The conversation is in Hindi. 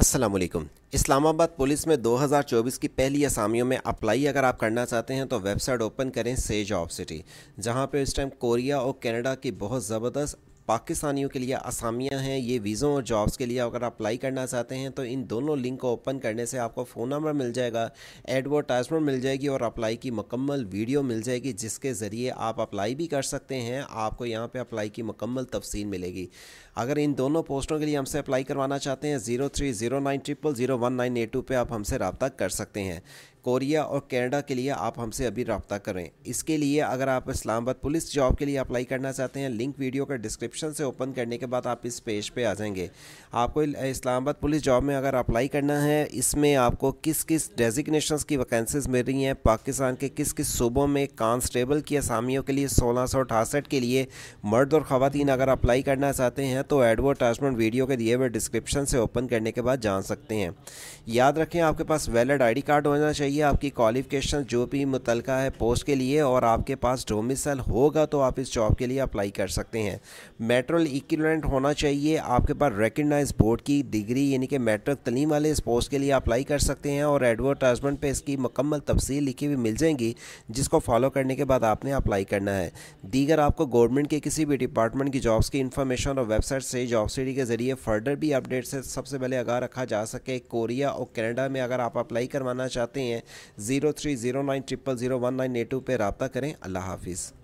असलम इस्लामाबाद पुलिस में 2024 की पहली असामियों में अप्लाई अगर आप करना चाहते हैं तो वेबसाइट ओपन करें सेज ऑफ सिटी जहां पे इस टाइम कोरिया और कनाडा की बहुत ज़बरदस्त पाकिस्तानियों के लिए आसामियाँ हैं ये वीज़ों और जॉब्स के लिए अगर अप्लाई करना चाहते हैं तो इन दोनों लिंक को ओपन करने से आपको फ़ोन नंबर मिल जाएगा एडवर्टाइजमेंट मिल जाएगी और अप्लाई की मकम्मल वीडियो मिल जाएगी जिसके ज़रिए आप अप्लाई भी कर सकते हैं आपको यहाँ पर अप्लाई की मकम्मल तफसील मिलेगी अगर इन दोनों पोस्टों के लिए हमसे अप्लाई करवाना चाहते हैं zero three zero nine triple zero one nine eight two पर आप हमसे रबता कर सकते हैं कोरिया और कनाडा के लिए आप हमसे अभी रबता करें इसके लिए अगर आप इस्लामाबाद पुलिस जॉब के लिए अप्लाई करना चाहते हैं लिंक वीडियो का डिस्क्रिप्शन से ओपन करने के बाद आप इस पेज पे आ जाएंगे आपको इस्लामाबाद पुलिस जॉब में अगर अप्लाई करना है इसमें आपको किस किस डेजिग्नेशन की वैकेंसीज मिल रही हैं पाकिस्तान के किस किस सूबों में कांस्टेबल की असामियों के लिए सोलह के लिए मर्द और ख़वान अगर अप्लाई करना चाहते हैं तो एडवर्टाइजमेंट वीडियो के दिए हुए डिस्क्रिप्शन से ओपन करने के बाद जान सकते हैं याद रखें आपके पास वैलड आई कार्ड होना चाहिए चाहिए आपकी क्वालिफ़िकेशन जो भी मुतल है पोस्ट के लिए और आपके पास डोमिसल होगा तो आप इस जॉब के लिए अप्लाई कर सकते हैं मेट्रल इक्विलेंट होना चाहिए आपके पास रिकगनाइज बोर्ड की डिग्री यानी कि मेट्रिक तलीम वाले इस पोस्ट के लिए अप्लाई कर सकते हैं और एडवर्टाइजमेंट पर इसकी मकम्मल तफसील लिखी हुई मिल जाएंगी जिसको फॉलो करने के बाद आपने अप्लाई करना है दीगर आपको गवर्नमेंट के किसी भी डिपार्टमेंट की जॉब्स की इन्फॉर्मेशन और वेबसाइट से जॉब सीडी के ज़रिए फर्दर भी अपडेट से सबसे पहले आगा रखा जा सके कोरिया और कनाडा में अगर आप अप्लाई करवाना चाहते हैं हैं zero three zero nine triple zero one nine eight two पर रबता करें अल्लाह हाफिज़